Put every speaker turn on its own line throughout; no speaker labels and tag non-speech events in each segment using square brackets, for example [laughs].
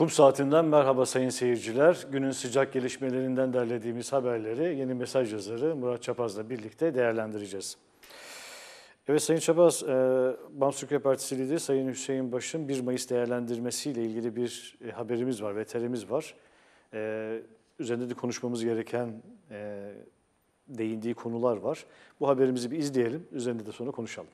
Kum saatinden merhaba sayın seyirciler. Günün sıcak gelişmelerinden derlediğimiz haberleri yeni mesaj yazarı Murat Çapaz'la birlikte değerlendireceğiz. Evet Sayın Çapaz, e, BAM Partisi lideri Sayın Hüseyin Baş'ın 1 Mayıs değerlendirmesiyle ilgili bir e, haberimiz var, veterimiz var. E, üzerinde de konuşmamız gereken e, değindiği konular var. Bu haberimizi bir izleyelim, üzerinde de sonra
konuşalım.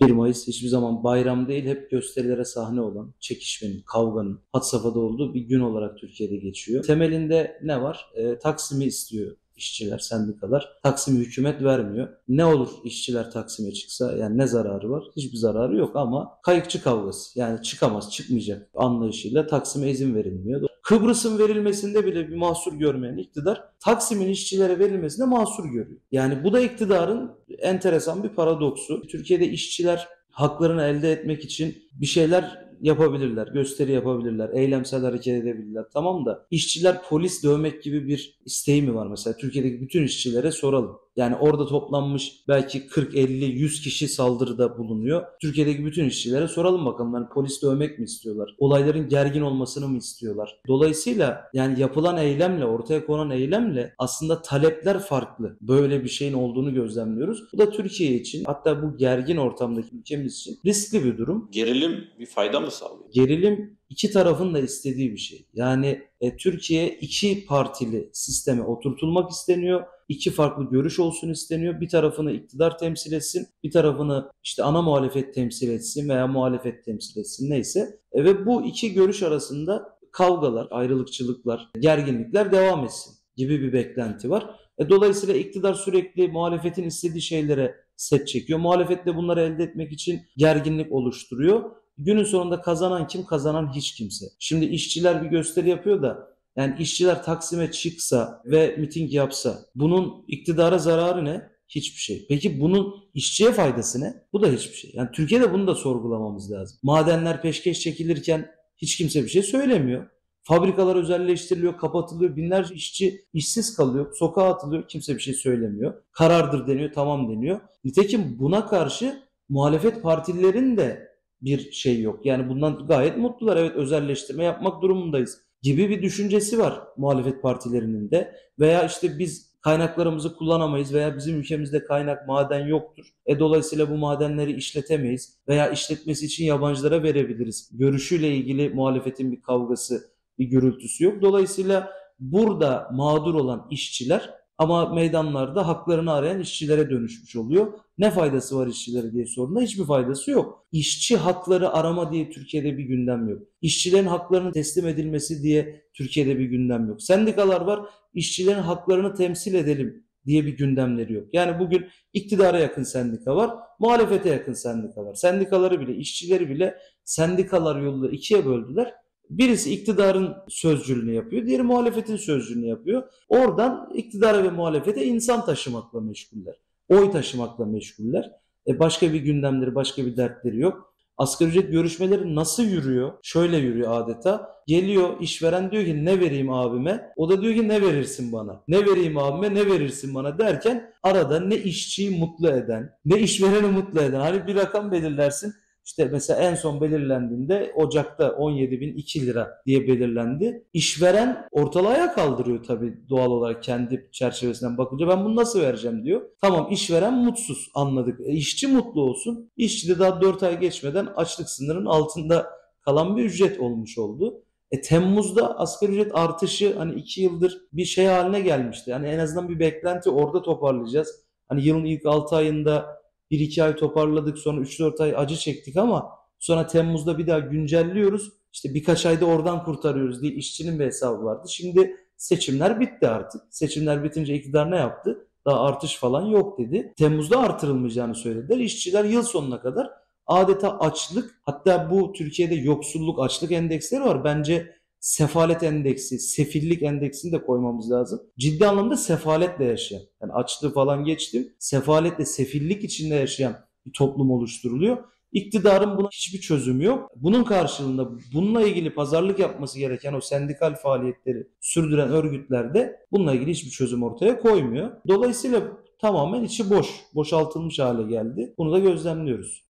1 Mayıs hiçbir zaman bayram değil hep gösterilere sahne olan çekişmenin, kavganın hat safhada olduğu bir gün olarak Türkiye'de geçiyor. Temelinde ne var? E, Taksim'i istiyor işçiler, sendikalar. Taksim hükümet vermiyor. Ne olur işçiler Taksim'e çıksa yani ne zararı var? Hiçbir zararı yok ama kayıkçı kavgası yani çıkamaz çıkmayacak anlayışıyla Taksim'e izin verilmiyor. Kıbrıs'ın verilmesinde bile bir mahsur görmeyen iktidar Taksim'in işçilere verilmesinde mahsur görüyor. Yani bu da iktidarın enteresan bir paradoksu. Türkiye'de işçiler haklarını elde etmek için bir şeyler yapabilirler, gösteri yapabilirler, eylemsel hareket edebilirler. Tamam da işçiler polis dövmek gibi bir isteği mi var mesela? Türkiye'deki bütün işçilere soralım. Yani orada toplanmış belki 40, 50, 100 kişi saldırıda bulunuyor. Türkiye'deki bütün işçilere soralım bakalım. Yani polis dövmek mi istiyorlar? Olayların gergin olmasını mı istiyorlar? Dolayısıyla yani yapılan eylemle, ortaya konan eylemle aslında talepler farklı. Böyle bir şeyin olduğunu gözlemliyoruz. Bu da Türkiye için hatta bu gergin ortamdaki ülkemiz için riskli bir durum. Gerilim
bir fayda mı sağlıyor?
Gerilim iki tarafın da istediği bir şey. Yani e, Türkiye iki partili sisteme oturtulmak isteniyor iki farklı görüş olsun isteniyor. Bir tarafını iktidar temsil etsin, bir tarafını işte ana muhalefet temsil etsin veya muhalefet temsil etsin neyse. E, ve bu iki görüş arasında kavgalar, ayrılıkçılıklar, gerginlikler devam etsin gibi bir beklenti var. E, dolayısıyla iktidar sürekli muhalefetin istediği şeylere set çekiyor. Muhalefet de bunları elde etmek için gerginlik oluşturuyor. Günün sonunda kazanan kim? Kazanan hiç kimse. Şimdi işçiler bir gösteri yapıyor da yani işçiler Taksim'e çıksa ve miting yapsa bunun iktidara zararı ne? Hiçbir şey. Peki bunun işçiye faydası ne? Bu da hiçbir şey. Yani Türkiye'de bunu da sorgulamamız lazım. Madenler peşkeş çekilirken hiç kimse bir şey söylemiyor. Fabrikalar özelleştiriliyor, kapatılıyor. Binlerce işçi işsiz kalıyor, sokağa atılıyor. Kimse bir şey söylemiyor. Karardır deniyor, tamam deniyor. Nitekim buna karşı muhalefet partilerin de bir şey yok. Yani bundan gayet mutlular. Evet özelleştirme yapmak durumundayız gibi bir düşüncesi var muhalefet partilerinin de. Veya işte biz kaynaklarımızı kullanamayız veya bizim ülkemizde kaynak maden yoktur. E dolayısıyla bu madenleri işletemeyiz veya işletmesi için yabancılara verebiliriz. Görüşüyle ilgili muhalefetin bir kavgası, bir gürültüsü yok. Dolayısıyla burada mağdur olan işçiler ama meydanlarda haklarını arayan işçilere dönüşmüş oluyor. Ne faydası var işçilere diye sorduğunda hiçbir faydası yok. İşçi hakları arama diye Türkiye'de bir gündem yok. İşçilerin haklarının teslim edilmesi diye Türkiye'de bir gündem yok. Sendikalar var, işçilerin haklarını temsil edelim diye bir gündemleri yok. Yani bugün iktidara yakın sendika var, muhalefete yakın sendika var. Sendikaları bile, işçileri bile sendikalar yoluyla ikiye böldüler Birisi iktidarın sözcülüğünü yapıyor, diğeri muhalefetin sözcülüğünü yapıyor. Oradan iktidara ve muhalefete insan taşımakla meşguller. Oy taşımakla meşguller. E başka bir gündemleri, başka bir dertleri yok. Asgari ücret görüşmeleri nasıl yürüyor? Şöyle yürüyor adeta. Geliyor işveren diyor ki ne vereyim abime? O da diyor ki ne verirsin bana? Ne vereyim abime ne verirsin bana derken arada ne işçiyi mutlu eden ne işvereni mutlu eden. Hani bir rakam belirlersin işte mesela en son belirlendiğinde Ocak'ta 17.002 lira diye belirlendi. İşveren ortalığa kaldırıyor tabii doğal olarak kendi çerçevesinden bakınca. Ben bunu nasıl vereceğim diyor. Tamam işveren mutsuz anladık. E, işçi mutlu olsun. İşçi de daha 4 ay geçmeden açlık sınırının altında kalan bir ücret olmuş oldu. E, Temmuz'da asgari ücret artışı hani 2 yıldır bir şey haline gelmişti. Yani en azından bir beklenti orada toparlayacağız. Hani yılın ilk 6 ayında bir iki ay toparladık sonra 3-4 ay acı çektik ama sonra Temmuz'da bir daha güncelliyoruz. İşte birkaç ayda oradan kurtarıyoruz diye işçinin bir hesabı vardı. Şimdi seçimler bitti artık. Seçimler bitince iktidar ne yaptı? Daha artış falan yok dedi. Temmuz'da artırılmayacağını söylediler. İşçiler yıl sonuna kadar adeta açlık hatta bu Türkiye'de yoksulluk açlık endeksleri var. Bence sefalet endeksi, sefillik endeksini de koymamız lazım. Ciddi anlamda sefaletle yaşayan, yani açlığı falan geçtim, sefaletle sefillik içinde yaşayan bir toplum oluşturuluyor. İktidarın buna hiçbir çözümü yok. Bunun karşılığında bununla ilgili pazarlık yapması gereken o sendikal faaliyetleri sürdüren örgütler de bununla ilgili hiçbir çözüm ortaya koymuyor. Dolayısıyla tamamen içi boş, boşaltılmış hale geldi. Bunu da gözlemliyoruz.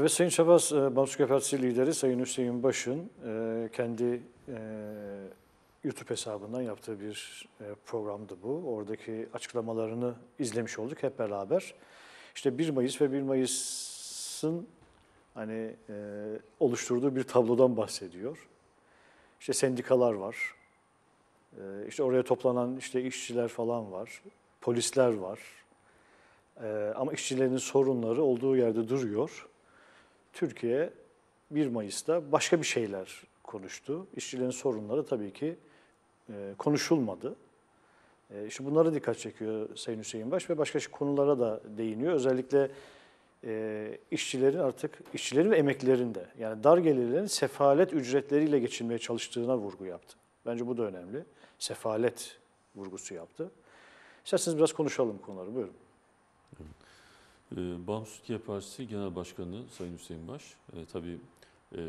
Evet Sayın Şabaz, e, Bamsuka Partisi lideri Sayın Hüseyin Baş'ın e, kendi e, YouTube hesabından yaptığı bir programdı bu. Oradaki açıklamalarını izlemiş olduk hep beraber. İşte 1 Mayıs ve 1 Mayıs'ın hani oluşturduğu bir tablodan bahsediyor. İşte sendikalar var. İşte oraya toplanan işte işçiler falan var. Polisler var. Ama işçilerin sorunları olduğu yerde duruyor. Türkiye 1 Mayıs'ta başka bir şeyler konuştu. İşçilerin sorunları tabii ki e, konuşulmadı. E, işte bunlara dikkat çekiyor Sayın Hüseyin Baş ve başka şey konulara da değiniyor. Özellikle e, işçilerin artık, işçilerin ve emeklilerin de yani dar gelirlerin sefalet ücretleriyle geçinmeye çalıştığına vurgu yaptı. Bence bu da önemli. Sefalet vurgusu yaptı. İsterseniz biraz konuşalım konuları. Buyurun.
E, Bağımsız Türkiye Partisi Genel Başkanı Sayın Hüseyin Baş, e, tabii e,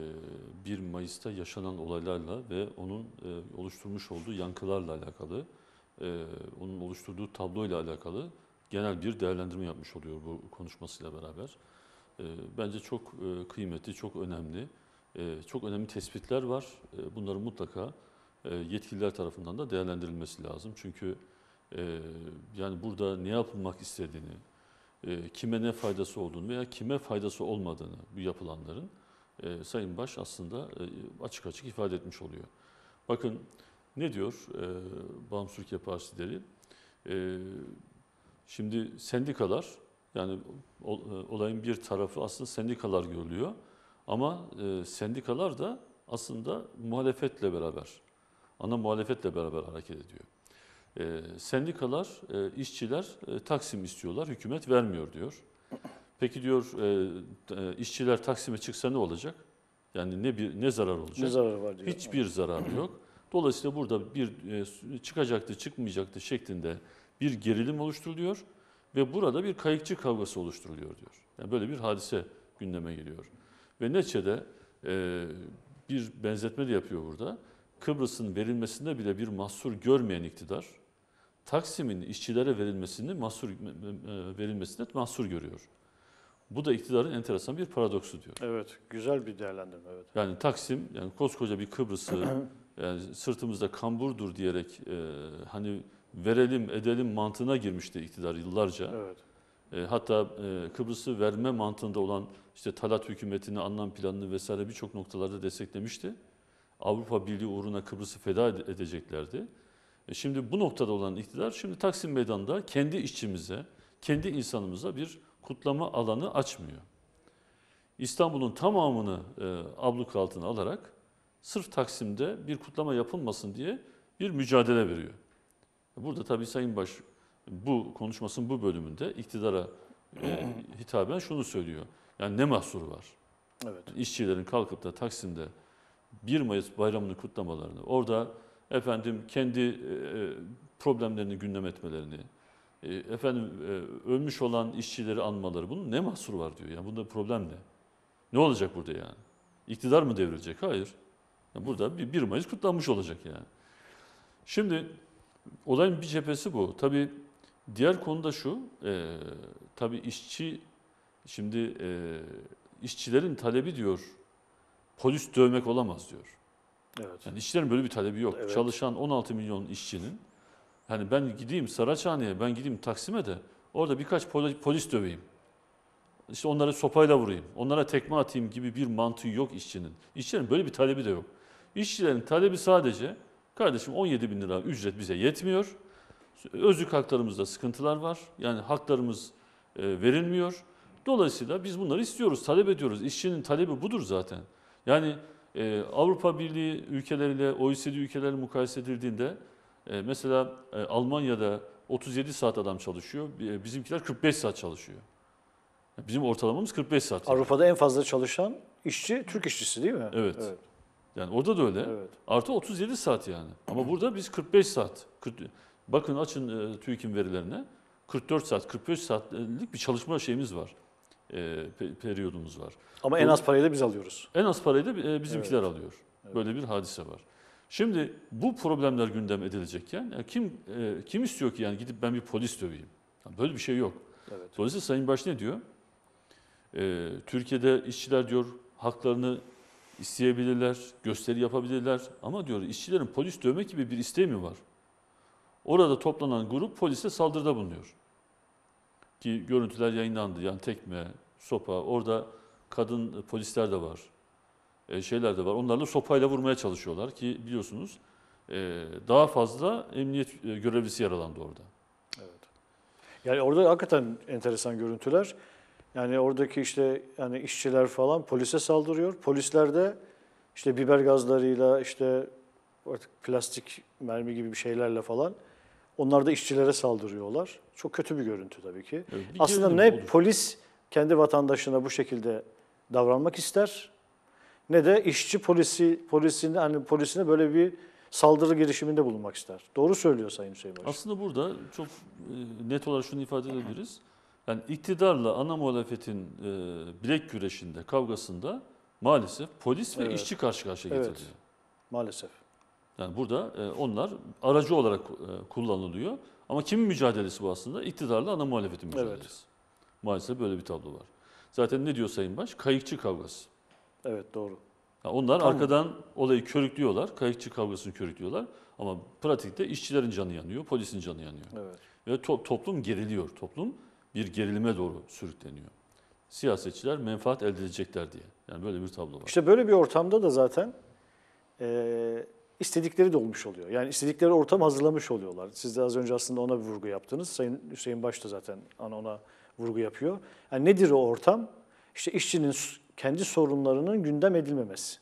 1 Mayıs'ta yaşanan olaylarla ve onun e, oluşturmuş olduğu yankılarla alakalı, e, onun oluşturduğu tabloyla alakalı genel bir değerlendirme yapmış oluyor bu konuşmasıyla beraber. E, bence çok e, kıymetli, çok önemli. E, çok önemli tespitler var. E, bunların mutlaka e, yetkililer tarafından da değerlendirilmesi lazım. Çünkü e, yani burada ne yapılmak istediğini, e, kime ne faydası olduğunu veya kime faydası olmadığını bu yapılanların e, Sayın Baş aslında e, açık açık ifade etmiş oluyor. Bakın ne diyor e, Bağımsız Türkiye Partisi E, şimdi sendikalar yani e, olayın bir tarafı aslında sendikalar görülüyor. Ama e, sendikalar da aslında muhalefetle beraber, ana muhalefetle beraber hareket ediyor. E, sendikalar, e, işçiler e, Taksim istiyorlar, hükümet vermiyor diyor. Peki diyor e, e, işçiler Taksim'e çıksa ne olacak? Yani ne bir ne zarar olacak? Ne zararı var diyor. Hiçbir zarar yok. Dolayısıyla burada bir e, çıkacaktı, çıkmayacaktı şeklinde bir gerilim oluşturuluyor ve burada bir kayıkçı kavgası oluşturuluyor diyor. Yani böyle bir hadise gündeme geliyor. Ve neçede e, bir benzetme de yapıyor burada. Kıbrıs'ın verilmesinde bile bir mahsur görmeyen iktidar Taksim'in işçilere verilmesini mahsur e, verilmesini mahsur görüyor. Bu da iktidarın enteresan bir paradoksu diyor.
Evet, güzel bir değerlendirme
evet. Yani Taksim yani koskoca bir Kıbrıs'ı [clears throat] yani sırtımızda kamburdur diyerek e, hani verelim edelim mantığına girmişti iktidar yıllarca. Evet. E, hatta e, Kıbrıs'ı verme mantığında olan işte Talat hükümetini, anlam planını vesaire birçok noktalarda desteklemişti. Avrupa Birliği uğruna Kıbrıs'ı feda edeceklerdi. E şimdi bu noktada olan iktidar şimdi Taksim Meydanı'nda kendi işçimize, kendi insanımıza bir kutlama alanı açmıyor. İstanbul'un tamamını e, abluk altına alarak sırf Taksim'de bir kutlama yapılmasın diye bir mücadele veriyor. Burada tabii Sayın Baş bu konuşmasının bu bölümünde iktidara e, [clears throat] hitaben şunu söylüyor. Yani ne mahsuru var? Evet. Yani kalkıp da Taksim'de 1 Mayıs bayramını kutlamalarını, orada efendim kendi e, e, problemlerini gündem etmelerini, e, efendim e, ölmüş olan işçileri anmaları bunun ne mahsur var diyor. Yani bunda problem ne? Ne olacak burada yani? İktidar mı devrilecek? Hayır. Yani burada bir 1 Mayıs kutlanmış olacak yani. Şimdi olayın bir cephesi bu. Tabi diğer konu da şu. E, tabii işçi şimdi e, işçilerin talebi diyor polis dövmek olamaz diyor. Evet. Yani işçilerin böyle bir talebi yok. Evet. Çalışan 16 milyon işçinin hani ben gideyim Saraçhane'ye, ben gideyim Taksim'e de orada birkaç polis döveyim. İşte onları sopayla vurayım, onlara tekme atayım gibi bir mantığı yok işçinin. İşçilerin böyle bir talebi de yok. İşçilerin talebi sadece kardeşim 17 bin lira ücret bize yetmiyor. Özlük haklarımızda sıkıntılar var. Yani haklarımız e, verilmiyor. Dolayısıyla biz bunları istiyoruz, talep ediyoruz. İşçinin talebi budur zaten. Yani e, Avrupa Birliği ülkeleriyle OECD ülkeleri mukayese edildiğinde e, mesela e, Almanya'da 37 saat adam çalışıyor, e, bizimkiler 45 saat çalışıyor. Bizim ortalamamız 45 saat. Avrupa'da en fazla çalışan işçi Türk işçisi değil mi? Evet. evet. Yani orada da öyle. Evet. Artı 37 saat yani. Ama burada biz 45 saat. 40, bakın açın e, TÜİK'in verilerine. 44 saat, 45 saatlik bir çalışma şeyimiz var e, periyodumuz var. Ama Bu, en az parayı da biz alıyoruz. En az parayı da e, bizimkiler evet. alıyor. Böyle bir hadise var. Şimdi bu problemler gündem edilecekken yani kim e, kim istiyor ki yani gidip ben bir polis döveyim? Yani böyle bir şey yok. Evet. Dolayısıyla Sayın Baş ne diyor? E, Türkiye'de işçiler diyor haklarını isteyebilirler, gösteri yapabilirler ama diyor işçilerin polis dövmek gibi bir isteği mi var? Orada toplanan grup polise saldırıda bulunuyor ki görüntüler yayınlandı. Yani tekme, sopa, orada kadın polisler de var, e, şeyler de var. Onlarla sopayla vurmaya çalışıyorlar ki biliyorsunuz e, daha fazla emniyet e, görevlisi yaralandı orada. Evet.
Yani orada hakikaten enteresan görüntüler. Yani oradaki işte yani işçiler falan polise saldırıyor. Polisler de işte biber gazlarıyla işte artık plastik mermi gibi bir şeylerle falan onlar da işçilere saldırıyorlar. Çok kötü bir görüntü tabii ki. Evet, Aslında ne olur. polis kendi vatandaşına bu şekilde davranmak ister ne de işçi polisi polisine hani polisine böyle bir saldırı girişiminde bulunmak ister. Doğru söylüyor Sayın Hüseyin Baş.
Aslında burada çok e, net olarak şunu ifade edebiliriz. Yani iktidarla ana muhalefetin e, bilek güreşinde, kavgasında maalesef polis ve evet. işçi karşı karşıya evet. Maalesef. Yani burada e, onlar aracı olarak e, kullanılıyor. Ama kimin mücadelesi bu aslında? İktidarla ana muhalefetin mücadelesi. Evet. Maalesef böyle bir tablo var. Zaten ne diyor Sayın Baş? Kayıkçı kavgası. Evet doğru. Yani onlar tamam. arkadan olayı körüklüyorlar. Kayıkçı kavgasını körüklüyorlar. Ama pratikte işçilerin canı yanıyor, polisin canı yanıyor. Evet. Ve to toplum geriliyor. Toplum bir gerilime doğru sürükleniyor. Siyasetçiler menfaat elde edecekler diye. Yani böyle bir tablo var. İşte böyle
bir ortamda da zaten... Ee istedikleri de olmuş oluyor. Yani istedikleri ortam hazırlamış oluyorlar. Siz de az önce aslında ona bir vurgu yaptınız. Sayın Hüseyin Baş da zaten ona, vurgu yapıyor. Yani nedir o ortam? İşte işçinin kendi sorunlarının gündem edilmemesi.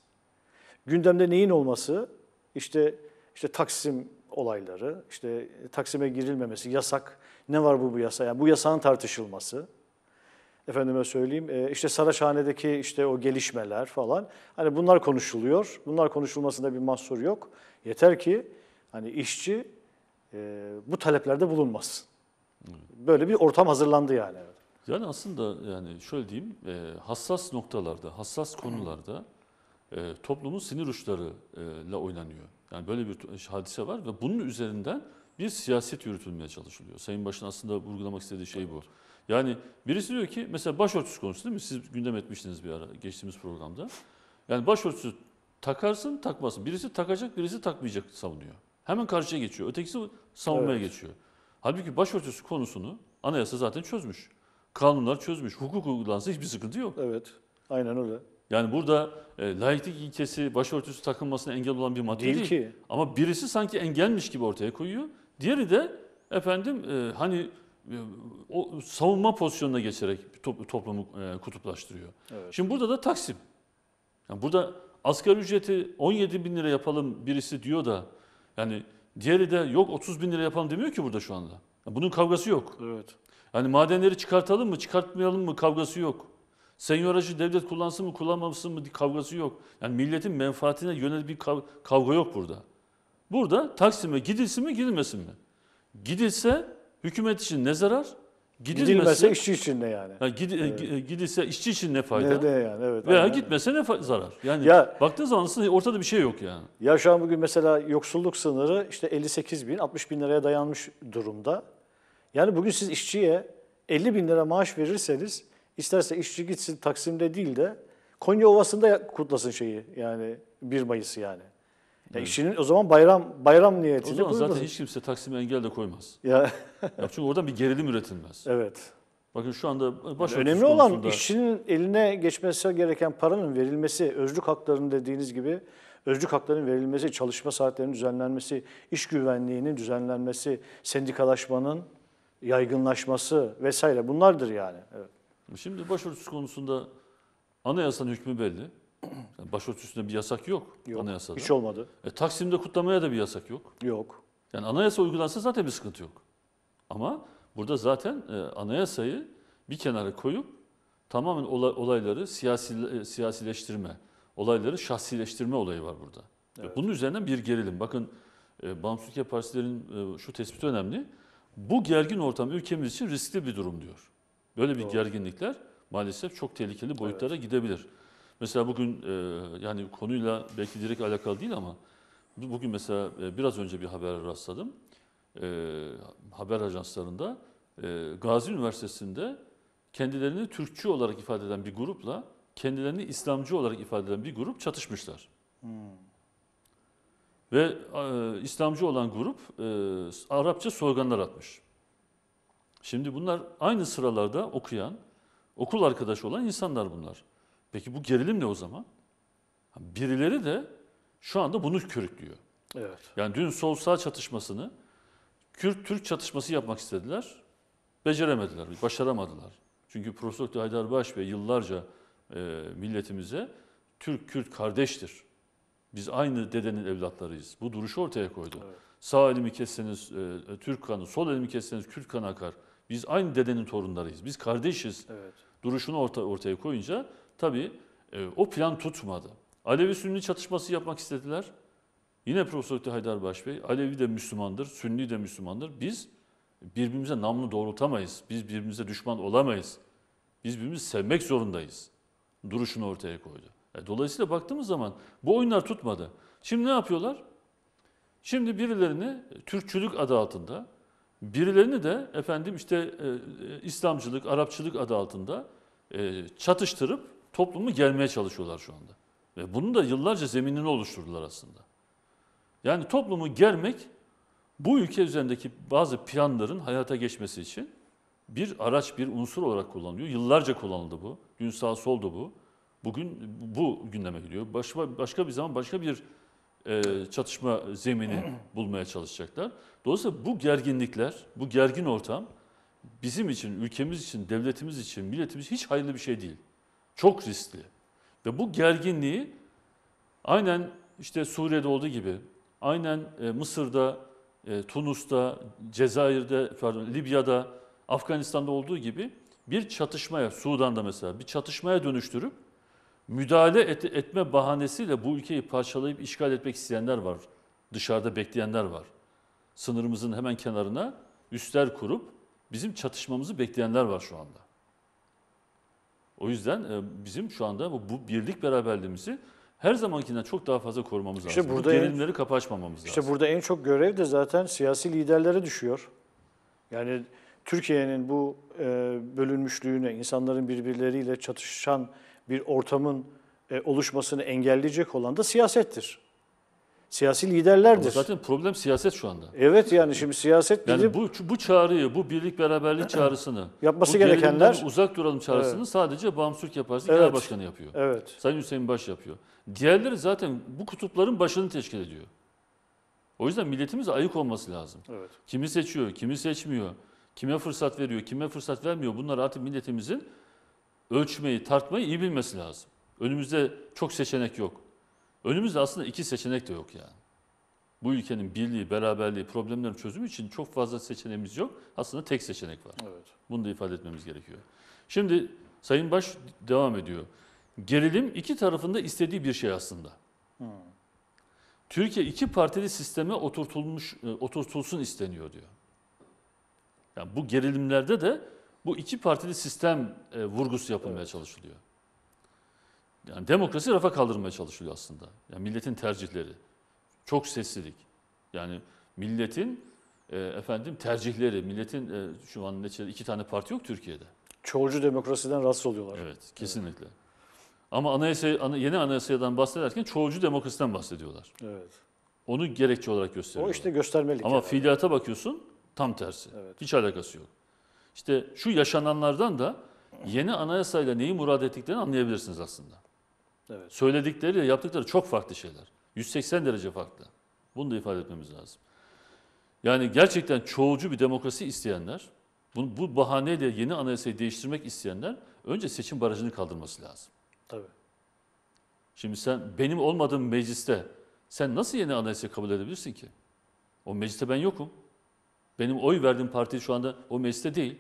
Gündemde neyin olması? İşte işte Taksim olayları, işte Taksim'e girilmemesi, yasak, ne var bu bu yasa? Yani bu yasanın tartışılması efendime söyleyeyim e, işte Saraçhane'deki işte o gelişmeler falan. Hani bunlar konuşuluyor. Bunlar konuşulmasında bir mahsur yok. Yeter ki hani işçi e, bu taleplerde bulunmasın. Böyle bir ortam hazırlandı yani.
Yani aslında yani şöyle diyeyim e, hassas noktalarda, hassas konularda e, toplumun sinir uçlarıyla e, oynanıyor. Yani böyle bir hadise var ve bunun üzerinden bir siyaset yürütülmeye çalışılıyor. Sayın Baş'ın aslında vurgulamak istediği şey bu. Yani birisi diyor ki mesela başörtüsü konusu değil mi? Siz gündem etmiştiniz bir ara geçtiğimiz programda. Yani başörtüsü takarsın takmasın. Birisi takacak birisi takmayacak savunuyor. Hemen karşıya geçiyor. Ötekisi savunmaya evet. geçiyor. Halbuki başörtüsü konusunu anayasa zaten çözmüş. Kanunlar çözmüş. Hukuk uygulansa hiçbir sıkıntı yok. Evet. Aynen öyle. Yani burada e, laiklik ilkesi başörtüsü takılmasına engel olan bir madde değil. değil. Ki. Ama birisi sanki engelmiş gibi ortaya koyuyor. Diğeri de efendim e, hani o savunma pozisyonuna geçerek toplumu e, kutuplaştırıyor. Evet. Şimdi burada da Taksim. Yani burada asgari ücreti 17 bin lira yapalım birisi diyor da yani diğeri de yok 30 bin lira yapalım demiyor ki burada şu anda. Yani bunun kavgası yok. Evet. Yani madenleri çıkartalım mı çıkartmayalım mı kavgası yok. Senyorajı devlet kullansın mı kullanmamasın mı kavgası yok. Yani milletin menfaatine yönelik bir kavga yok burada. Burada Taksim'e gidilsin mi gidilmesin mi? Gidilse Hükümet için ne zarar? Gidilmese, Gidilmese işçi için ne yani? yani gid, e, evet. E, gidilse işçi için ne fayda? Ne,
ne yani evet. Veya aynen.
gitmese ne zarar? Yani ya, baktığın zaman aslında ortada bir şey yok yani. Ya
şu an bugün mesela yoksulluk sınırı işte 58 bin, 60 bin liraya dayanmış durumda. Yani bugün siz işçiye 50 bin lira maaş verirseniz isterse işçi gitsin Taksim'de değil de Konya Ovası'nda kutlasın şeyi yani 1 Mayıs'ı yani. Ya işinin o zaman bayram bayram niyetiyle O zaman zaten hiç
kimse Taksim'e engel de koymaz. Ya, Ya çünkü oradan bir gerilim üretilmez. evet. Bakın şu anda baş Önemli olan işçinin
eline geçmesi gereken paranın verilmesi, özlük haklarının dediğiniz gibi özlük haklarının verilmesi, çalışma saatlerinin düzenlenmesi, iş güvenliğinin düzenlenmesi, sendikalaşmanın yaygınlaşması vesaire bunlardır yani.
Evet. Şimdi başörtüsü konusunda anayasanın hükmü belli. Yani başörtüsünde bir yasak yok, yok anayasada. Hiç olmadı. E, Taksim'de kutlamaya da bir yasak yok. Yok. Yani anayasa uygulansa zaten bir sıkıntı yok. Ama burada zaten e, anayasayı bir kenara koyup tamamen olay, olayları siyasi, e, siyasileştirme, olayları şahsileştirme olayı var burada. E, evet. Bunun üzerinden bir gerilim. Bakın e, Bağımsız Ülke Partisilerin e, şu tespiti önemli. Bu gergin ortam ülkemiz için riskli bir durum diyor. Böyle bir Doğru. gerginlikler maalesef çok tehlikeli boyutlara evet. gidebilir. Mesela bugün e, yani konuyla belki direkt alakalı değil ama bugün mesela e, biraz önce bir haber rastladım. E, haber ajanslarında e, Gazi Üniversitesi'nde kendilerini Türkçü olarak ifade eden bir grupla kendilerini İslamcı olarak ifade eden bir grup çatışmışlar. Hmm. Ve e, İslamcı olan grup e, Arapça sloganlar atmış. Şimdi bunlar aynı sıralarda okuyan, okul arkadaşı olan insanlar bunlar. Peki bu gerilim ne o zaman? Birileri de şu anda bunu körüklüyor. Evet. Yani dün sol sağ çatışmasını Kürt-Türk çatışması yapmak istediler. Beceremediler, başaramadılar. Çünkü Profesör Haydar Baş ve yıllarca e, milletimize Türk-Kürt kardeştir. Biz aynı dedenin evlatlarıyız. Bu duruşu ortaya koydu. Evet. Sağ elimi kesseniz e, e, Türk kanı, sol elimi kesseniz Kürt kanı akar. Biz aynı dedenin torunlarıyız. Biz kardeşiz. Evet. Duruşunu orta, ortaya koyunca Tabii e, o plan tutmadı. Alevi-Sünni çatışması yapmak istediler. Yine Profesör Haydar Başbey, Alevi de Müslümandır, Sünni de Müslümandır. Biz birbirimize namlu doğrultamayız. Biz birbirimize düşman olamayız. Biz birbirimizi sevmek zorundayız. Duruşunu ortaya koydu. E, dolayısıyla baktığımız zaman bu oyunlar tutmadı. Şimdi ne yapıyorlar? Şimdi birilerini e, Türkçülük adı altında, birilerini de efendim işte e, e İslamcılık, Arapçılık adı altında e, çatıştırıp toplumu gelmeye çalışıyorlar şu anda. Ve bunun da yıllarca zeminini oluşturdular aslında. Yani toplumu germek bu ülke üzerindeki bazı planların hayata geçmesi için bir araç, bir unsur olarak kullanılıyor. Yıllarca kullanıldı bu. Dün sağ soldu bu. Bugün bu gündeme geliyor. Başka, başka bir zaman başka bir e, çatışma zemini [clears throat] bulmaya çalışacaklar. Dolayısıyla bu gerginlikler, bu gergin ortam bizim için, ülkemiz için, devletimiz için, milletimiz hiç hayırlı bir şey değil. Çok riskli. Ve bu gerginliği aynen işte Suriye'de olduğu gibi, aynen e, Mısır'da, e, Tunus'ta, Cezayir'de, pardon, Libya'da, Afganistan'da olduğu gibi bir çatışmaya, Sudan'da mesela bir çatışmaya dönüştürüp müdahale et, etme bahanesiyle bu ülkeyi parçalayıp işgal etmek isteyenler var. Dışarıda bekleyenler var. Sınırımızın hemen kenarına üsler kurup bizim çatışmamızı bekleyenler var şu anda. O yüzden e, bizim şu anda bu, birlik beraberliğimizi her zamankinden çok daha fazla korumamız işte lazım. Burada bu gerilimleri kapı açmamamız işte lazım. İşte
burada en çok görev de zaten siyasi liderlere düşüyor. Yani Türkiye'nin bu e, bölünmüşlüğüne, insanların birbirleriyle çatışan bir ortamın e, oluşmasını engelleyecek olan da siyasettir. Siyasi liderlerdir. Ama zaten
problem siyaset şu anda. Evet yani şimdi siyaset yani bu bu çağrıyı, bu birlik beraberlik çağrısını [clears throat] yapması bu gerekenler uzak duralım çağrısını evet. sadece Bağımsız Yaparsı evet. Genel Başkanı yapıyor. Evet. Sayın Hüseyin Baş yapıyor. Diğerleri zaten bu kutupların başını teşkil ediyor. O yüzden milletimiz ayık olması lazım. Evet. Kimi seçiyor, kimi seçmiyor, kime fırsat veriyor, kime fırsat vermiyor. Bunlar artık milletimizin ölçmeyi, tartmayı iyi bilmesi lazım. Önümüzde çok seçenek yok. Önümüzde aslında iki seçenek de yok yani. Bu ülkenin birliği, beraberliği, problemlerin çözümü için çok fazla seçeneğimiz yok. Aslında tek seçenek var. Evet. Bunu da ifade etmemiz gerekiyor. Şimdi Sayın Baş devam ediyor. Gerilim iki tarafında istediği bir şey aslında. Hmm. Türkiye iki partili sisteme oturtulmuş e, oturtulsun isteniyor diyor. Yani bu gerilimlerde de bu iki partili sistem e, vurgusu yapılmaya evet. çalışılıyor. Yani demokrasi rafa kaldırmaya çalışılıyor aslında. Yani milletin tercihleri. Çok seslilik. Yani milletin e, efendim tercihleri, milletin e, şu an ne? iki tane parti yok Türkiye'de. Çoğulcu demokrasiden rahatsız oluyorlar. Evet, kesinlikle. Evet. Ama anayasa, yeni anayasadan bahsederken çoğulcu demokrasiden bahsediyorlar. Evet. Onu gerekçe olarak gösteriyorlar. O işte
göstermelik. Ama yani.
fiiliyata bakıyorsun tam tersi. Evet. Hiç alakası yok. İşte şu yaşananlardan da yeni anayasayla neyi murad ettiklerini anlayabilirsiniz aslında. Evet. Söyledikleriyle yaptıkları çok farklı şeyler. 180 derece farklı. Bunu da ifade etmemiz lazım. Yani gerçekten çoğulcu bir demokrasi isteyenler, bu, bu bahaneyle yeni anayasayı değiştirmek isteyenler önce seçim barajını kaldırması lazım. Tabii. Şimdi sen benim olmadığım mecliste sen nasıl yeni anayasa'yı kabul edebilirsin ki? O mecliste ben yokum. Benim oy verdiğim parti şu anda o mecliste değil.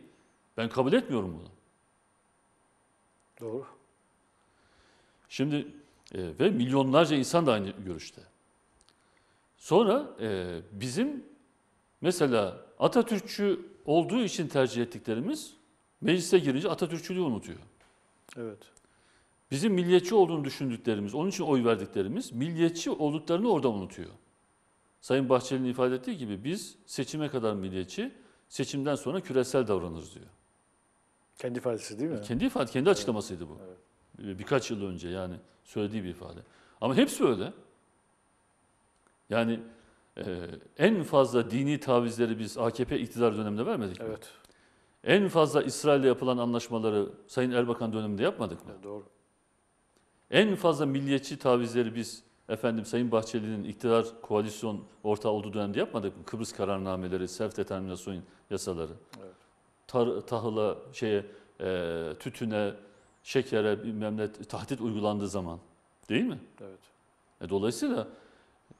Ben kabul etmiyorum bunu. Doğru. Şimdi e, ve milyonlarca insan da aynı görüşte. Sonra e, bizim mesela Atatürkçü olduğu için tercih ettiklerimiz meclise girince Atatürkçülüğü unutuyor. Evet. Bizim milliyetçi olduğunu düşündüklerimiz, onun için oy verdiklerimiz milliyetçi olduklarını orada unutuyor. Sayın Bahçeli'nin ifade ettiği gibi biz seçime kadar milliyetçi, seçimden sonra küresel davranırız diyor. Kendi ifadesi değil mi? Kendi ifade, kendi evet. açıklamasıydı bu. Evet. E, birkaç yıl önce yani söylediği bir ifade. Ama hepsi öyle. Yani e, en fazla dini tavizleri biz AKP iktidar döneminde vermedik mi? Evet. En fazla İsrail'le yapılan anlaşmaları Sayın Erbakan döneminde yapmadık mı? Evet, doğru. En fazla milliyetçi tavizleri biz efendim Sayın Bahçeli'nin iktidar koalisyon ortağı olduğu dönemde yapmadık mı? Kıbrıs kararnameleri, self determinasyon yasaları. Evet. Tar tahıla şeye e, tütüne, şekere bilmem ne tahdit uygulandığı zaman değil mi? Evet. E, dolayısıyla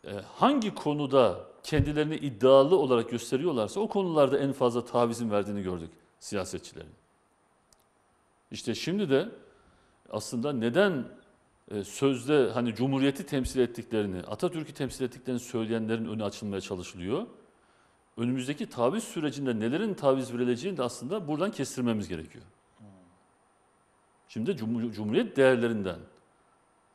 e, hangi konuda kendilerini iddialı olarak gösteriyorlarsa o konularda en fazla tavizin verdiğini gördük siyasetçilerin. İşte şimdi de aslında neden e, sözde hani cumhuriyeti temsil ettiklerini, Atatürk'ü temsil ettiklerini söyleyenlerin önü açılmaya çalışılıyor. Önümüzdeki taviz sürecinde nelerin taviz verileceğini de aslında buradan kestirmemiz gerekiyor. Şimdi Cumhuriyet değerlerinden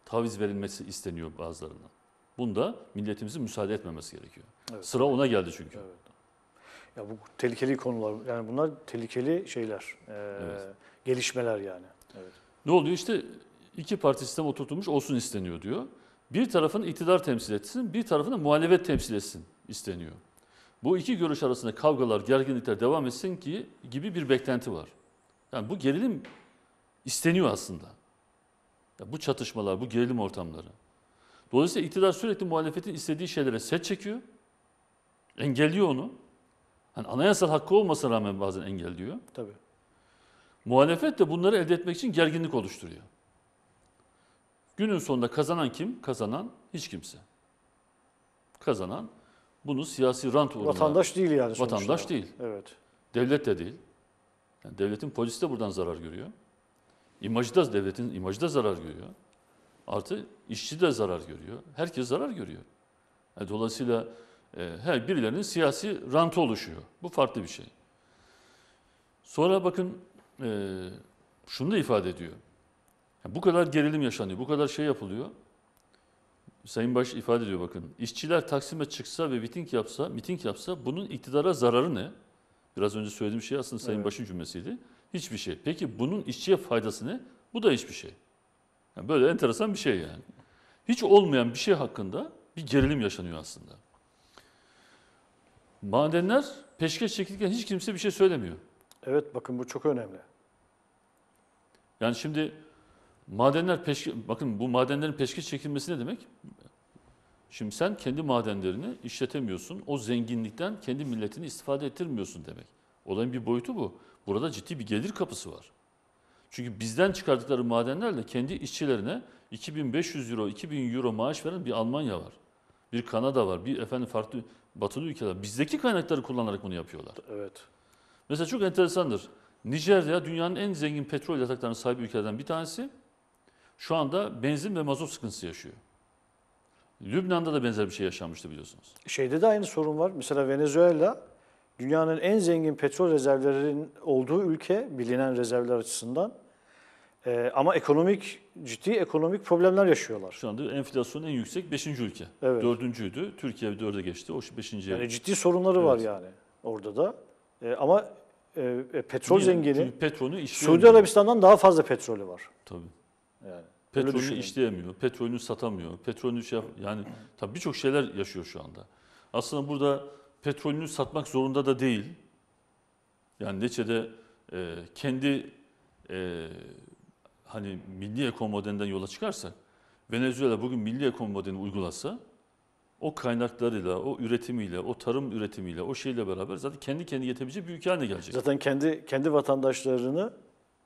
taviz verilmesi isteniyor bazılarından. Bunda milletimizin müsaade etmemesi gerekiyor. Evet. Sıra ona geldi çünkü. Evet.
Ya bu tehlikeli konular. Yani bunlar tehlikeli şeyler. Ee, evet.
Gelişmeler yani. Evet. Ne oluyor işte iki parti sistem oturtulmuş olsun isteniyor diyor. Bir tarafın iktidar temsil etsin, bir tarafın da muhalefet temsil etsin isteniyor. Bu iki görüş arasında kavgalar, gerginlikler devam etsin ki gibi bir beklenti var. Yani bu gerilim isteniyor aslında. Ya bu çatışmalar, bu gerilim ortamları. Dolayısıyla iktidar sürekli muhalefetin istediği şeylere set çekiyor. Engelliyor onu. Hani anayasal hakkı olmasına rağmen bazen engelliyor. Tabii. Muhalefet de bunları elde etmek için gerginlik oluşturuyor. Günün sonunda kazanan kim? Kazanan hiç kimse. Kazanan bunu siyasi rant uğruna... Vatandaş değil yani sonuçta. Vatandaş değil. Evet. Devlet de değil. Yani devletin polisi de buradan zarar görüyor. İmajı da devletin imajı da zarar görüyor. Artı işçi de zarar görüyor. Herkes zarar görüyor. Yani e, dolayısıyla e, her birilerinin siyasi rantı oluşuyor. Bu farklı bir şey. Sonra bakın e, şunu da ifade ediyor. Yani bu kadar gerilim yaşanıyor, bu kadar şey yapılıyor. Sayın Baş ifade ediyor bakın. İşçiler Taksim'e çıksa ve miting yapsa, miting yapsa bunun iktidara zararı ne? Biraz önce söylediğim şey aslında Sayın evet. Baş'ın cümlesiydi. Hiçbir şey. Peki bunun işçiye faydası ne? Bu da hiçbir şey. Yani böyle enteresan bir şey yani. Hiç olmayan bir şey hakkında bir gerilim yaşanıyor aslında. Madenler peşkeş çekilirken hiç kimse bir şey söylemiyor.
Evet bakın bu çok önemli.
Yani şimdi madenler peşke, bakın bu madenlerin peşkeş çekilmesi ne demek? Şimdi sen kendi madenlerini işletemiyorsun. O zenginlikten kendi milletini istifade ettirmiyorsun demek. Olayın bir boyutu bu. Burada ciddi bir gelir kapısı var. Çünkü bizden çıkardıkları madenlerle kendi işçilerine 2500 euro, 2000 euro maaş veren bir Almanya var. Bir Kanada var, bir efendim farklı batılı ülkeler. Bizdeki kaynakları kullanarak bunu yapıyorlar. Evet. Mesela çok enteresandır. Nijerya dünyanın en zengin petrol yataklarına sahip ülkelerden bir tanesi. Şu anda benzin ve mazot sıkıntısı yaşıyor. Lübnan'da da benzer bir şey yaşanmıştı biliyorsunuz.
Şeyde de aynı sorun var. Mesela Venezuela dünyanın en zengin petrol rezervlerinin olduğu ülke bilinen rezervler açısından.
Ee, ama ekonomik, ciddi ekonomik problemler yaşıyorlar. Şu anda enflasyon en yüksek 5. ülke. Evet. 4.'üydü. Türkiye 4'e geçti. O 5. Yani yer. ciddi sorunları evet. var yani
orada da. Ee, ama e, e petrol Niye? zengini petrolü Suudi Arabistan'dan daha fazla petrolü var.
Tabii. Yani petrolünü işleyemiyor, petrolünü satamıyor, petrolünü şey yap yani tabii birçok şeyler yaşıyor şu anda. Aslında burada petrolünü satmak zorunda da değil. Yani neçede e, kendi e, hani milli ekonomi modelinden yola çıkarsak, Venezuela bugün milli ekonomi modelini uygulasa, o kaynaklarıyla, o üretimiyle, o tarım üretimiyle, o şeyle beraber zaten kendi kendi yetebileceği bir ülke haline gelecek.
Zaten kendi kendi vatandaşlarını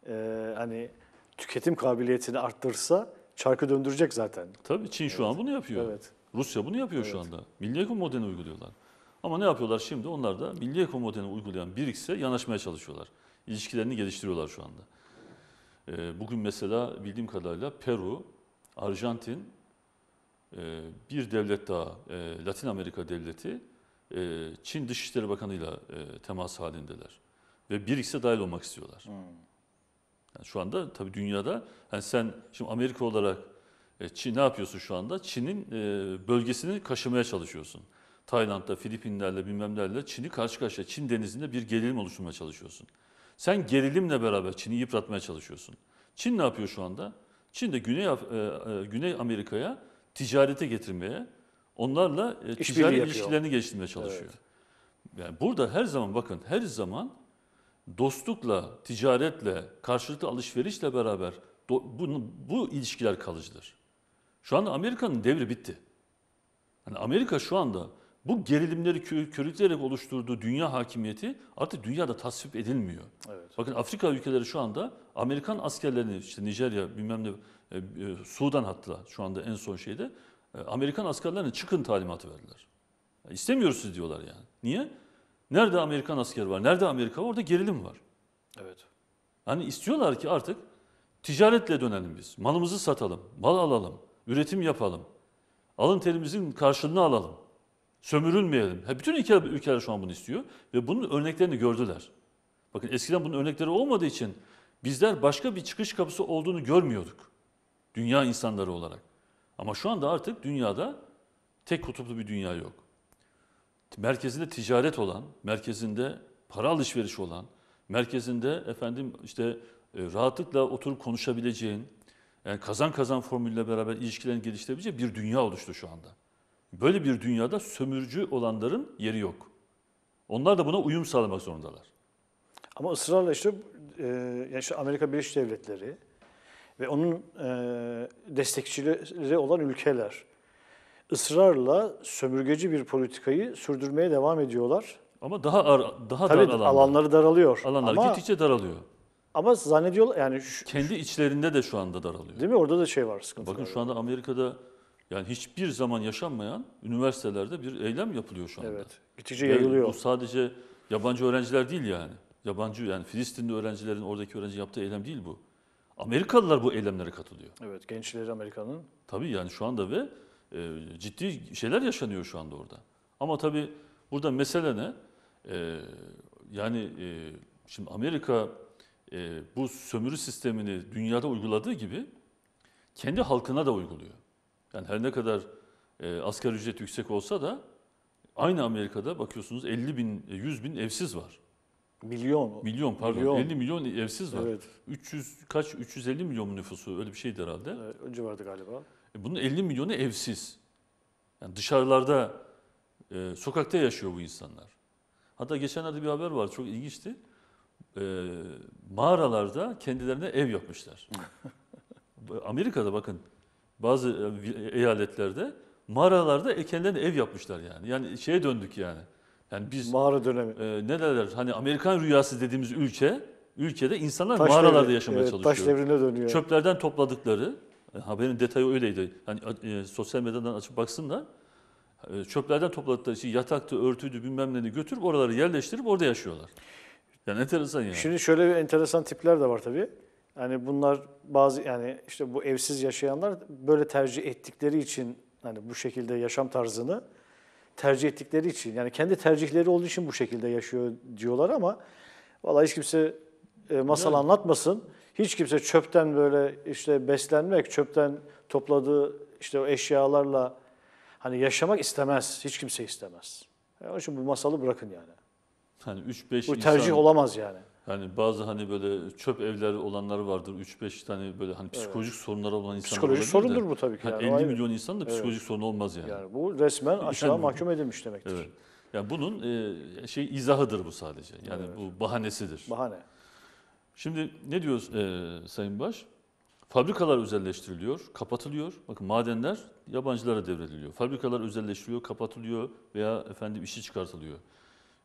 e, hani tüketim kabiliyetini arttırsa çarkı döndürecek zaten. Tabii Çin evet. şu an
bunu yapıyor. Evet. Rusya bunu yapıyor evet. şu anda. Milli ekonomi modelini uyguluyorlar. Ama ne yapıyorlar şimdi? Onlar da milli ekonomi modelini uygulayan BRICS'e yanaşmaya çalışıyorlar. İlişkilerini geliştiriyorlar şu anda. E, bugün mesela bildiğim kadarıyla Peru, Arjantin, e, bir devlet daha, e, Latin Amerika devleti, e, Çin Dışişleri Bakanı'yla e, temas halindeler. Ve BRICS'e dahil olmak istiyorlar. Hmm. Yani şu anda tabii dünyada yani sen şimdi Amerika olarak e, Çin ne yapıyorsun şu anda? Çin'in e, bölgesini kaşımaya çalışıyorsun. Tayland'da, Filipinler'le bilmem nelerle Çin'i karşı karşıya Çin denizinde bir gerilim oluşturmaya çalışıyorsun. Sen gerilimle beraber Çin'i yıpratmaya çalışıyorsun. Çin ne yapıyor şu anda? Çin de Güney, e, e, Güney Amerika'ya ticarete getirmeye, onlarla e, ticari ilişkilerini geliştirmeye çalışıyor. Evet. Yani burada her zaman bakın her zaman dostlukla, ticaretle, karşılıklı alışverişle beraber bu, bu ilişkiler kalıcıdır. Şu anda Amerika'nın devri bitti. Yani Amerika şu anda bu gerilimleri körükleyerek oluşturduğu dünya hakimiyeti artık dünyada tasvip edilmiyor. Evet. Bakın Afrika ülkeleri şu anda Amerikan askerlerini işte Nijerya bilmem ne e, e, Sudan hatta şu anda en son şeyde e, Amerikan askerlerine çıkın talimatı verdiler. İstemiyoruz siz diyorlar yani. Niye? Nerede Amerikan askeri var? Nerede Amerika var? Orada gerilim var. Evet. Hani istiyorlar ki artık ticaretle dönelim biz. Malımızı satalım, mal alalım, üretim yapalım. Alın terimizin karşılığını alalım sömürülmeyelim. Ha, bütün ülkeler, ülkeler şu an bunu istiyor ve bunun örneklerini gördüler. Bakın eskiden bunun örnekleri olmadığı için bizler başka bir çıkış kapısı olduğunu görmüyorduk. Dünya insanları olarak. Ama şu anda artık dünyada tek kutuplu bir dünya yok. Merkezinde ticaret olan, merkezinde para alışverişi olan, merkezinde efendim işte e, rahatlıkla oturup konuşabileceğin, yani kazan kazan formülle beraber ilişkilerin geliştirebileceği bir dünya oluştu şu anda. Böyle bir dünyada sömürücü olanların yeri yok. Onlar da buna uyum sağlamak zorundalar.
Ama ısrarla işte, e, yani işte Amerika Birleşik Devletleri ve onun e, destekçileri olan ülkeler ısrarla sömürgeci bir politikayı sürdürmeye devam ediyorlar.
Ama daha ar, daha Tabii dar alanlar. alanları
daralıyor. Alanlar ama, gittikçe
daralıyor. Ama zannediyorlar yani şu, kendi içlerinde de şu anda daralıyor. Değil mi? Orada da şey var sıkıntı. Bakın var. şu anda Amerika'da yani hiçbir zaman yaşanmayan üniversitelerde bir eylem yapılıyor şu anda. Evet. gitici yayılıyor. Bu sadece yabancı öğrenciler değil yani. Yabancı yani Filistinli öğrencilerin oradaki öğrenci yaptığı eylem değil bu. Amerikalılar bu eylemlere katılıyor. Evet, gençleri Amerika'nın. Tabii yani şu anda ve e, ciddi şeyler yaşanıyor şu anda orada. Ama tabii burada mesele ne? E, yani e, şimdi Amerika e, bu sömürü sistemini dünyada uyguladığı gibi kendi halkına da uyguluyor. Yani her ne kadar e, asgari ücret yüksek olsa da aynı Amerika'da bakıyorsunuz 50 bin, 100 bin evsiz var. Milyon. Milyon pardon. Milyon. 50 milyon evsiz var. Evet. 300 kaç 350 milyon nüfusu öyle bir şeydi herhalde. Evet, önce vardı galiba. E, bunun 50 milyonu evsiz. Yani dışarılarda e, sokakta yaşıyor bu insanlar. Hatta geçenlerde bir haber var çok ilginçti. E, mağaralarda kendilerine ev yapmışlar. [laughs] Amerika'da bakın bazı e, e, eyaletlerde mağaralarda ekenlerine ev yapmışlar yani. Yani şeye döndük yani. Yani biz mağara dönemi. E, ne derler? Hani Amerikan rüyası dediğimiz ülke, ülkede insanlar taş mağaralarda devri, yaşamaya evet, çalışıyor. Taş devrine dönüyor. Çöplerden topladıkları, e, haberin detayı öyleydi. Hani e, sosyal medyadan açıp baksınlar. E, çöplerden topladıkları şey yataktı, örtüydü, bilmem neydi götürüp oraları yerleştirip orada yaşıyorlar. Yani enteresan yani. Şimdi
şöyle bir enteresan tipler de var tabii. Yani bunlar bazı yani işte bu evsiz yaşayanlar böyle tercih ettikleri için hani bu şekilde yaşam tarzını tercih ettikleri için yani kendi tercihleri olduğu için bu şekilde yaşıyor diyorlar ama vallahi hiç kimse e, masal evet. anlatmasın. Hiç kimse çöpten böyle işte beslenmek, çöpten topladığı işte o eşyalarla hani yaşamak istemez. Hiç kimse istemez. Yani onun için bu masalı bırakın yani.
Hani 3-5 Bu tercih olamaz yani. Yani bazı hani böyle çöp evleri olanlar vardır. 3-5 tane böyle hani psikolojik evet. sorunları olan insanlar Psikolojik sorundur bu tabii ki. Yani, yani 50 ayrı. milyon insan da psikolojik evet. sorun olmaz yani. Yani
bu resmen aşağı yani, mahkum
edilmiş demektir. Evet. Yani bunun e, şey izahıdır bu sadece. Yani evet. bu bahanesidir. Bahane. Şimdi ne diyoruz e, Sayın Baş? Fabrikalar özelleştiriliyor, kapatılıyor. Bakın madenler yabancılara devrediliyor. Fabrikalar özelleştiriliyor, kapatılıyor veya efendim işi çıkartılıyor.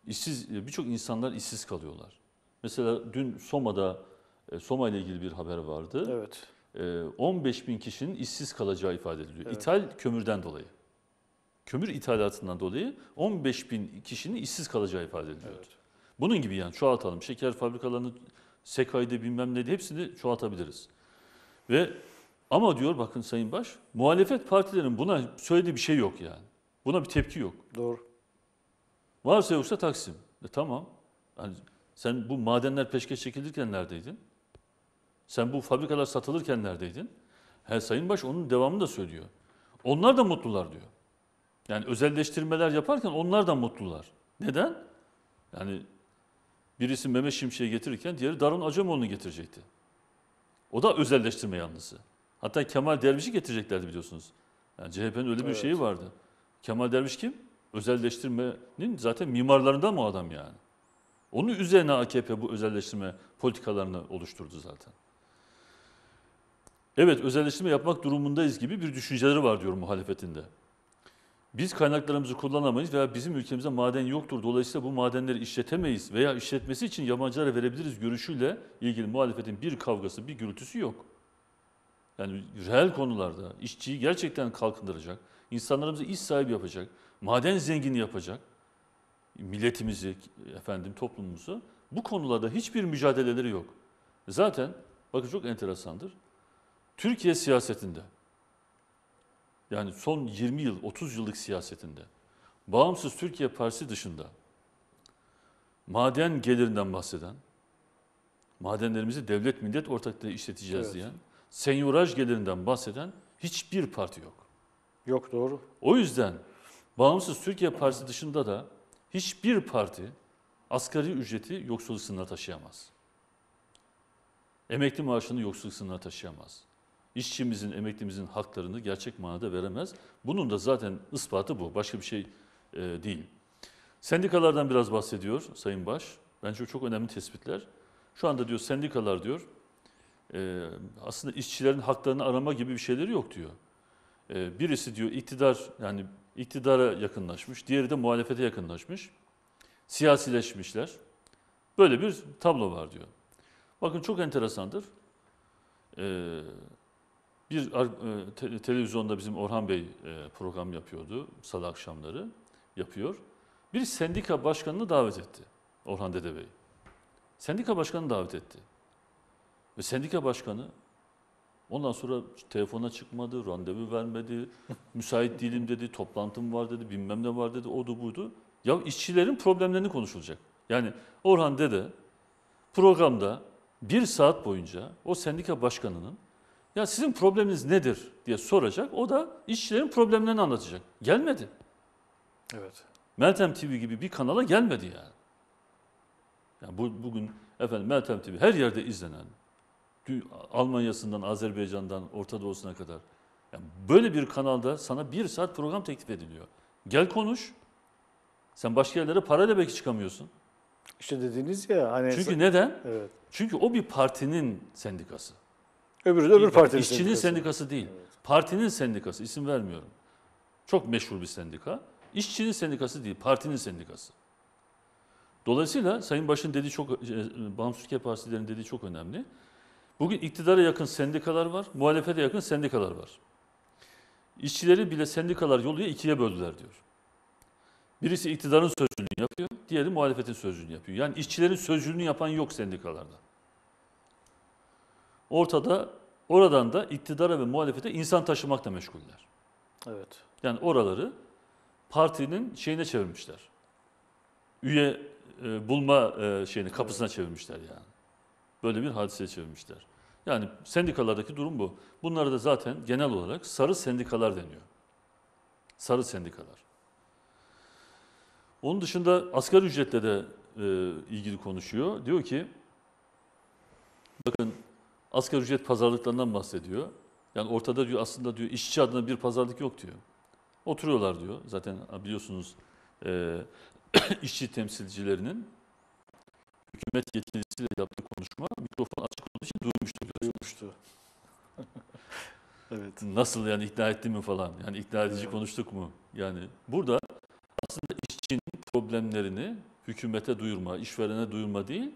İşsiz e, birçok insanlar işsiz kalıyorlar. Mesela dün Soma'da e, Soma ile ilgili bir haber vardı. Evet. 15 e, bin kişinin işsiz kalacağı ifade ediliyor. Evet. İthal kömürden dolayı. Kömür ithalatından dolayı 15 bin kişinin işsiz kalacağı ifade ediliyor. Evet. Bunun gibi yani çoğaltalım. Şeker fabrikalarını Sekay'da bilmem ne de hepsini çoğaltabiliriz. Ve ama diyor bakın Sayın Baş, muhalefet partilerin buna söylediği bir şey yok yani. Buna bir tepki yok. Doğru. Varsa yoksa Taksim. E tamam. Yani sen bu madenler peşke çekilirken neredeydin? Sen bu fabrikalar satılırken neredeydin? He, Sayın Baş onun devamını da söylüyor. Onlar da mutlular diyor. Yani özelleştirmeler yaparken onlar da mutlular. Neden? Yani birisi meme Şimşek'i getirirken diğeri Darun Acemoğlu'nu getirecekti. O da özelleştirme yanlısı. Hatta Kemal Derviş'i getireceklerdi biliyorsunuz. Yani CHP'nin öyle bir evet. şeyi vardı. Kemal Derviş kim? Özelleştirmenin zaten mimarlarından mı adam yani? Onun üzerine AKP bu özelleştirme politikalarını oluşturdu zaten. Evet özelleştirme yapmak durumundayız gibi bir düşünceleri var diyor muhalefetinde. Biz kaynaklarımızı kullanamayız veya bizim ülkemizde maden yoktur. Dolayısıyla bu madenleri işletemeyiz veya işletmesi için yabancılara verebiliriz görüşüyle ilgili muhalefetin bir kavgası, bir gürültüsü yok. Yani reel konularda işçiyi gerçekten kalkındıracak, insanlarımızı iş sahibi yapacak, maden zengini yapacak milletimizi, efendim toplumumuzu bu konularda hiçbir mücadeleleri yok. Zaten bakın çok enteresandır. Türkiye siyasetinde yani son 20 yıl, 30 yıllık siyasetinde bağımsız Türkiye Partisi dışında maden gelirinden bahseden, madenlerimizi devlet millet ortaklığı işleteceğiz evet. diyen, senyuraj gelirinden bahseden hiçbir parti yok. Yok doğru. O yüzden bağımsız Türkiye Partisi dışında da hiçbir parti asgari ücreti yoksulluk sınırına taşıyamaz. Emekli maaşını yoksulluk sınırına taşıyamaz. İşçimizin, emeklimizin haklarını gerçek manada veremez. Bunun da zaten ispatı bu. Başka bir şey e, değil. Sendikalardan biraz bahsediyor Sayın Baş. Bence çok önemli tespitler. Şu anda diyor sendikalar diyor e, aslında işçilerin haklarını arama gibi bir şeyleri yok diyor. E, birisi diyor iktidar yani iktidara yakınlaşmış, diğeri de muhalefete yakınlaşmış. Siyasileşmişler. Böyle bir tablo var diyor. Bakın çok enteresandır. Ee, bir e, te, televizyonda bizim Orhan Bey e, program yapıyordu. Salı akşamları yapıyor. Bir sendika başkanını davet etti. Orhan Dede Bey. Sendika başkanını davet etti. Ve sendika başkanı Ondan sonra telefona çıkmadı, randevu vermedi, [laughs] müsait değilim dedi, toplantım var dedi, bilmem ne var dedi, odu buydu. Ya işçilerin problemlerini konuşulacak. Yani Orhan Dede programda bir saat boyunca o sendika başkanının ya sizin probleminiz nedir diye soracak. O da işçilerin problemlerini anlatacak. Gelmedi. Evet. Meltem TV gibi bir kanala gelmedi yani. yani bu, bugün efendim Meltem TV her yerde izlenen, Almanya'sından, Azerbaycan'dan, Orta Doğu'suna kadar. Yani böyle bir kanalda sana bir saat program teklif ediliyor. Gel konuş. Sen başka yerlere parayla belki çıkamıyorsun.
İşte dediniz ya. Hani Çünkü
neden? Evet. Çünkü o bir partinin sendikası. Öbürü de öbür partinin işçinin sendikası, sendikası değil. Evet. Partinin sendikası. İsim vermiyorum. Çok meşhur bir sendika. İşçinin sendikası değil, partinin sendikası. Dolayısıyla Sayın Baş'ın dediği çok, e, e, Bağımsız Türkiye Partisi'lerin dediği çok önemli. Bugün iktidara yakın sendikalar var, muhalefete yakın sendikalar var. İşçileri bile sendikalar yoluyla ikiye böldüler diyor. Birisi iktidarın sözcülüğünü yapıyor, diğeri muhalefetin sözcülüğünü yapıyor. Yani işçilerin sözcülüğünü yapan yok sendikalarda. Ortada, oradan da iktidara ve muhalefete insan taşımakla meşguller. Evet. Yani oraları partinin şeyine çevirmişler. Üye e, bulma e, şeyini kapısına çevirmişler yani. Böyle bir hadise çevirmişler. Yani sendikalardaki durum bu. Bunlara da zaten genel olarak sarı sendikalar deniyor. Sarı sendikalar. Onun dışında asgari ücretle de e, ilgili konuşuyor. Diyor ki, bakın asgari ücret pazarlıklarından bahsediyor. Yani ortada diyor aslında diyor işçi adına bir pazarlık yok diyor. Oturuyorlar diyor. Zaten biliyorsunuz e, [coughs] işçi temsilcilerinin hükümet yetkilisiyle yaptığı konuşma mikrofon açık olduğu için duymuştu. Duymuştu.
[laughs]
evet. Nasıl yani ikna etti mi falan? Yani ikna edici evet. konuştuk mu? Yani burada aslında işçinin problemlerini hükümete duyurma, işverene duyurma değil,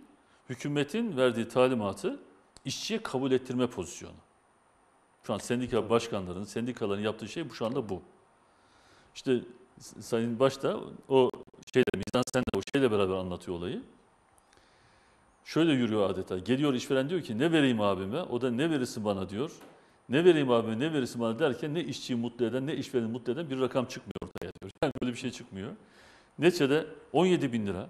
hükümetin verdiği talimatı işçiye kabul ettirme pozisyonu. Şu an sendika başkanlarının, sendikaların yaptığı şey bu şu anda bu. İşte Sayın Başta o şeyle, Mizan Sen'le o şeyle beraber anlatıyor olayı şöyle yürüyor adeta. Geliyor işveren diyor ki ne vereyim abime? O da ne verirsin bana diyor. Ne vereyim abime ne verirsin bana derken ne işçiyi mutlu eden ne işvereni mutlu eden bir rakam çıkmıyor ortaya diyor. Yani böyle bir şey çıkmıyor. Neçede 17 bin lira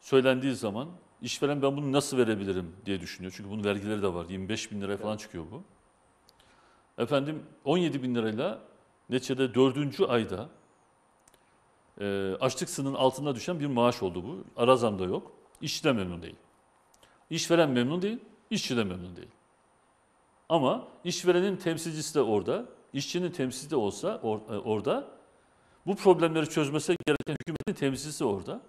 söylendiği zaman işveren ben bunu nasıl verebilirim diye düşünüyor. Çünkü bunun vergileri de var. 25 bin liraya falan çıkıyor bu. Efendim 17 bin lirayla neçede dördüncü ayda e, açlık sınırının altına düşen bir maaş oldu bu. Ara da yok. İşçi de memnun değil. İşveren memnun değil, işçi de memnun değil. Ama işverenin temsilcisi de orada, işçinin temsilcisi de olsa or e, orada. Bu problemleri çözmesi gereken hükümetin temsilcisi orada.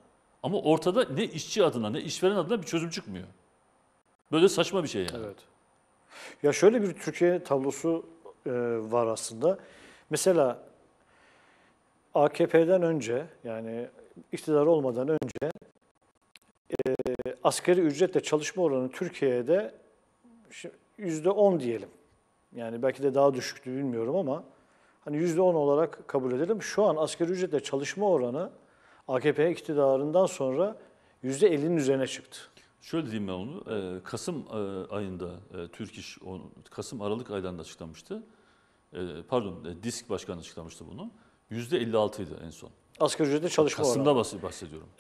Ama ortada ne işçi adına ne işveren adına bir çözüm çıkmıyor. Böyle saçma bir şey yani. Evet.
Ya şöyle bir Türkiye tablosu e, var aslında. Mesela AKP'den önce yani iktidar olmadan önce asgari ücretle çalışma oranı Türkiye'de yüzde on diyelim. Yani belki de daha düşüktü bilmiyorum ama hani yüzde on olarak kabul edelim. Şu an asgari ücretle çalışma oranı AKP iktidarından sonra
yüzde ellinin üzerine çıktı. Şöyle diyeyim ben onu. Ee, Kasım e, ayında e, Türk İş, Kasım Aralık aylarında açıklamıştı. Ee, pardon, e, Disk Başkanı açıklamıştı bunu. yüzde %56 idi en son. Asgari ücretle çalışma Kasım'da oranı. Kasım'da bahsediyorum.